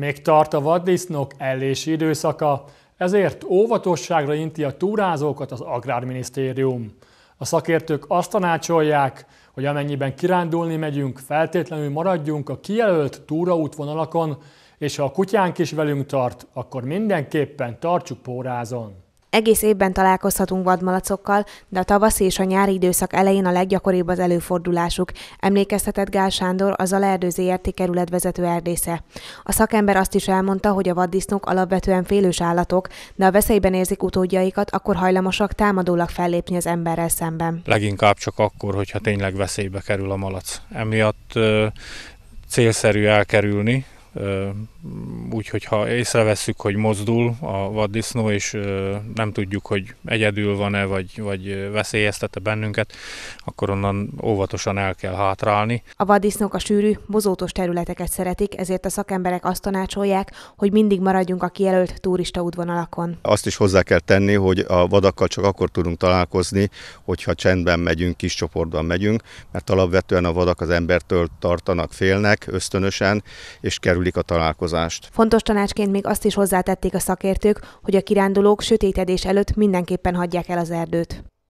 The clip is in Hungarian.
Még tart a vaddisznók ellési időszaka, ezért óvatosságra inti a túrázókat az Agrárminisztérium. A szakértők azt tanácsolják, hogy amennyiben kirándulni megyünk, feltétlenül maradjunk a kijelölt túraútvonalakon, és ha a kutyánk is velünk tart, akkor mindenképpen tartsuk pórázon. Egész évben találkozhatunk vadmalacokkal, de a tavaszi és a nyári időszak elején a leggyakoribb az előfordulásuk, emlékeztetett Gál Sándor, az Alaerdő ZRT vezető erdésze. A szakember azt is elmondta, hogy a vaddisznók alapvetően félős állatok, de ha veszélyben érzik utódjaikat, akkor hajlamosak támadólag fellépni az emberrel szemben. Leginkább csak akkor, hogyha tényleg veszélybe kerül a malac. Emiatt ö, célszerű elkerülni, úgyhogy ha észreveszük, hogy mozdul a vaddisznó, és nem tudjuk, hogy egyedül van-e, vagy, vagy veszélyeztete bennünket, akkor onnan óvatosan el kell hátrálni. A vaddisznók a sűrű, bozótos területeket szeretik, ezért a szakemberek azt tanácsolják, hogy mindig maradjunk a kijelölt turista útvonalakon. Azt is hozzá kell tenni, hogy a vadakkal csak akkor tudunk találkozni, hogyha csendben megyünk, kis csoportban megyünk, mert alapvetően a vadak az embertől tartanak, félnek ösztönösen, és kerülik a találkozást. Fontos Fontos tanácsként még azt is hozzátették a szakértők, hogy a kirándulók sötétedés előtt mindenképpen hagyják el az erdőt.